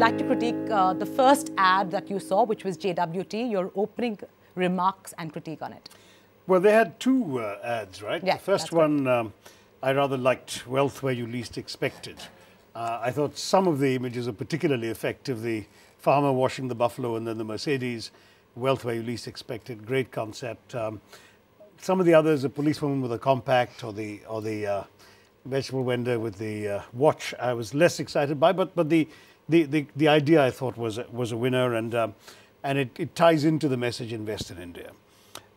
like to critique uh, the first ad that you saw, which was JWT, your opening remarks and critique on it. Well, they had two uh, ads, right? Yeah, the first one um, I rather liked Wealth Where You Least Expected. Uh, I thought some of the images are particularly effective the farmer washing the buffalo and then the Mercedes, Wealth Where You Least Expected, great concept. Um, some of the others, a policewoman with a compact or the, or the uh, vegetable vendor with the uh, watch I was less excited by, but but the the, the, the idea I thought was a, was a winner, and um, and it, it ties into the message invest in India.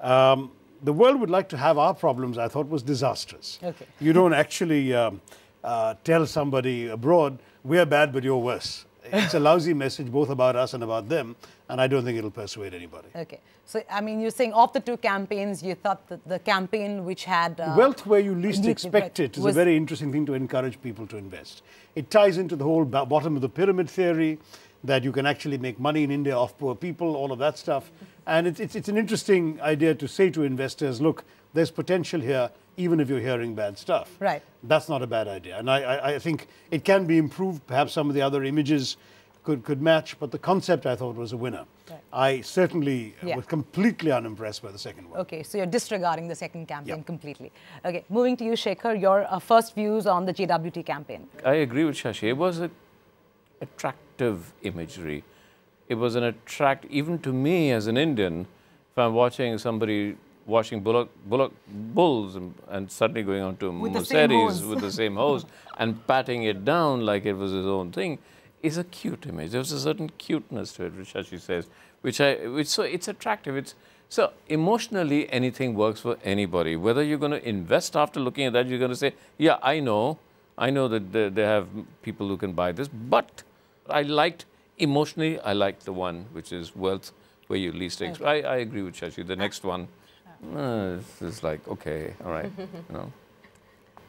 Um, the world would like to have our problems. I thought was disastrous. Okay. You don't actually um, uh, tell somebody abroad we're bad, but you're worse it's a lousy message both about us and about them, and I don't think it'll persuade anybody. Okay. So, I mean, you're saying of the two campaigns, you thought that the campaign which had... Uh, Wealth where you least expect it is a very interesting thing to encourage people to invest. It ties into the whole bottom of the pyramid theory that you can actually make money in India off poor people, all of that stuff. And it's, it's, it's an interesting idea to say to investors, look, there's potential here, even if you're hearing bad stuff. Right. That's not a bad idea. And I, I, I think it can be improved. Perhaps some of the other images could, could match, but the concept I thought was a winner. Right. I certainly uh, yeah. was completely unimpressed by the second one. Okay, so you're disregarding the second campaign completely. Okay, moving to you, Shekhar, your uh, first views on the JWT campaign. I agree with Shashi. It was an attractive imagery it was an attract, even to me as an Indian, if I'm watching somebody watching bullock, bullock bulls and, and suddenly going on to with Mercedes the with the same hose and patting it down like it was his own thing is a cute image. There's a certain cuteness to it, which she says, which I, which, so it's attractive. It's, so emotionally, anything works for anybody. Whether you're going to invest after looking at that, you're going to say, yeah, I know. I know that they have people who can buy this, but I liked Emotionally, I like the one which is wealth where you least oh. expect. Okay. I, I agree with Shashi. The next one oh. uh, is like, okay, all right. you know.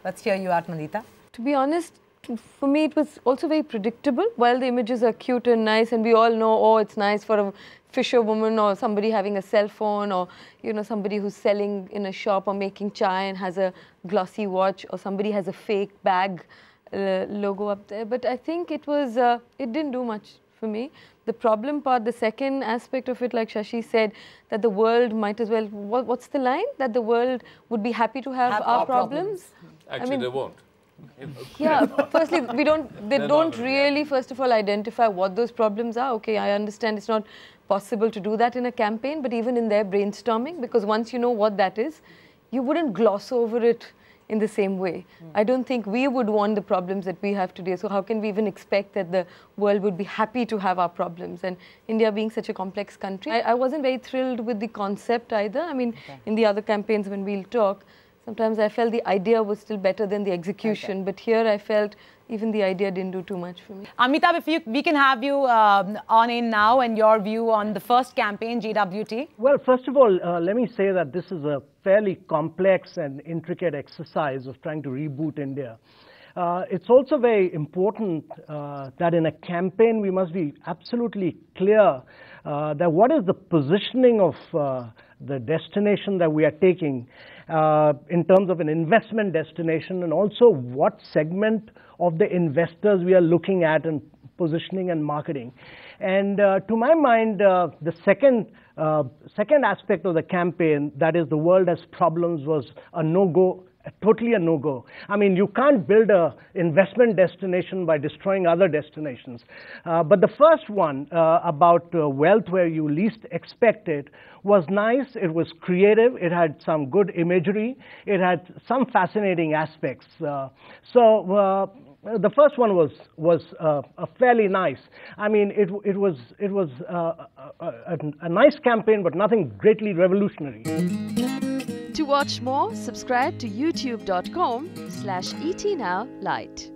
Let's hear you out, Malita. To be honest, for me, it was also very predictable. While the images are cute and nice, and we all know, oh, it's nice for a fisherwoman or somebody having a cell phone or, you know, somebody who's selling in a shop or making chai and has a glossy watch or somebody has a fake bag uh, logo up there. But I think it was, uh, it didn't do much for me. The problem part, the second aspect of it, like Shashi said, that the world might as well, what, what's the line? That the world would be happy to have, have our, our, problems? problems. Actually, I mean, they won't. yeah, firstly, we don't, they They're don't really, first of all, identify what those problems are. Okay, I understand it's not possible to do that in a campaign, but even in their brainstorming, because once you know what that is, you wouldn't gloss over it in the same way. Mm. I don't think we would want the problems that we have today. So how can we even expect that the world would be happy to have our problems? And India being such a complex country, I, I wasn't very thrilled with the concept either. I mean, okay. in the other campaigns when we'll talk, Sometimes I felt the idea was still better than the execution, okay. but here I felt even the idea didn't do too much for me. Amitabh, if you, we can have you um, on in now and your view on the first campaign, GWT. Well, first of all, uh, let me say that this is a fairly complex and intricate exercise of trying to reboot India. Uh, it's also very important uh, that in a campaign we must be absolutely clear uh, that what is the positioning of uh, the destination that we are taking uh, in terms of an investment destination and also what segment of the investors we are looking at and positioning and marketing. And uh, to my mind, uh, the second, uh, second aspect of the campaign, that is the world has problems, was a no-go totally a no-go. I mean, you can't build a investment destination by destroying other destinations. Uh, but the first one uh, about uh, wealth where you least expect it was nice. It was creative. It had some good imagery. It had some fascinating aspects. Uh, so uh, the first one was was uh, fairly nice. I mean, it it was it was uh, a, a, a nice campaign, but nothing greatly revolutionary. To watch more, subscribe to youtube.com slash etnowlight.